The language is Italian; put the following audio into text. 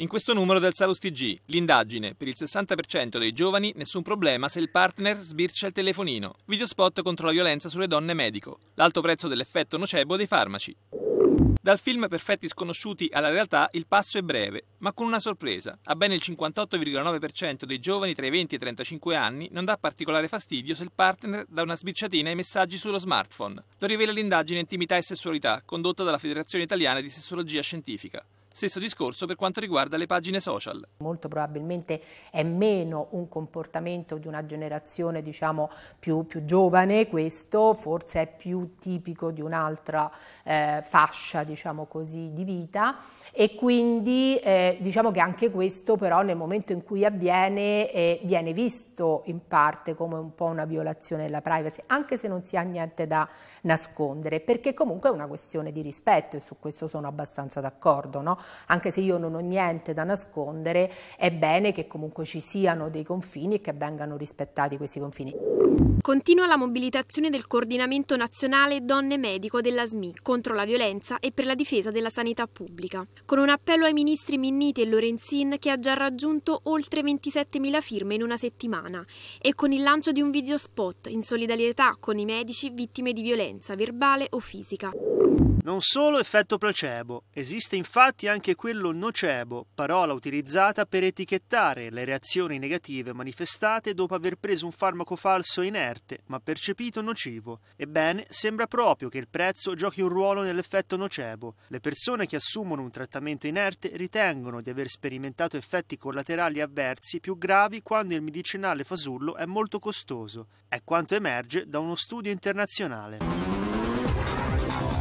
In questo numero del Salus TG, l'indagine, per il 60% dei giovani nessun problema se il partner sbircia il telefonino. Videospot contro la violenza sulle donne medico. L'alto prezzo dell'effetto nocebo dei farmaci. Dal film Perfetti sconosciuti alla realtà il passo è breve, ma con una sorpresa. A ben il 58,9% dei giovani tra i 20 e i 35 anni non dà particolare fastidio se il partner dà una sbirciatina ai messaggi sullo smartphone. Lo rivela l'indagine Intimità e Sessualità, condotta dalla Federazione Italiana di Sessologia Scientifica. Stesso discorso per quanto riguarda le pagine social. Molto probabilmente è meno un comportamento di una generazione diciamo, più, più, giovane, questo forse è più tipico di un'altra eh, fascia diciamo così, di vita e quindi eh, diciamo che anche questo però nel momento in cui avviene eh, viene visto in parte come un po' una violazione della privacy, anche se non si ha niente da nascondere, perché comunque è una questione di rispetto e su questo sono abbastanza d'accordo. No? anche se io non ho niente da nascondere, è bene che comunque ci siano dei confini e che vengano rispettati questi confini. Continua la mobilitazione del coordinamento nazionale Donne Medico della SMI contro la violenza e per la difesa della sanità pubblica, con un appello ai ministri Minniti e Lorenzin che ha già raggiunto oltre 27.000 firme in una settimana e con il lancio di un video spot in solidarietà con i medici vittime di violenza verbale o fisica. Non solo effetto placebo, esiste infatti anche quello nocebo, parola utilizzata per etichettare le reazioni negative manifestate dopo aver preso un farmaco falso e inerte, ma percepito nocivo. Ebbene, sembra proprio che il prezzo giochi un ruolo nell'effetto nocebo. Le persone che assumono un trattamento inerte ritengono di aver sperimentato effetti collaterali avversi più gravi quando il medicinale fasullo è molto costoso. È quanto emerge da uno studio internazionale.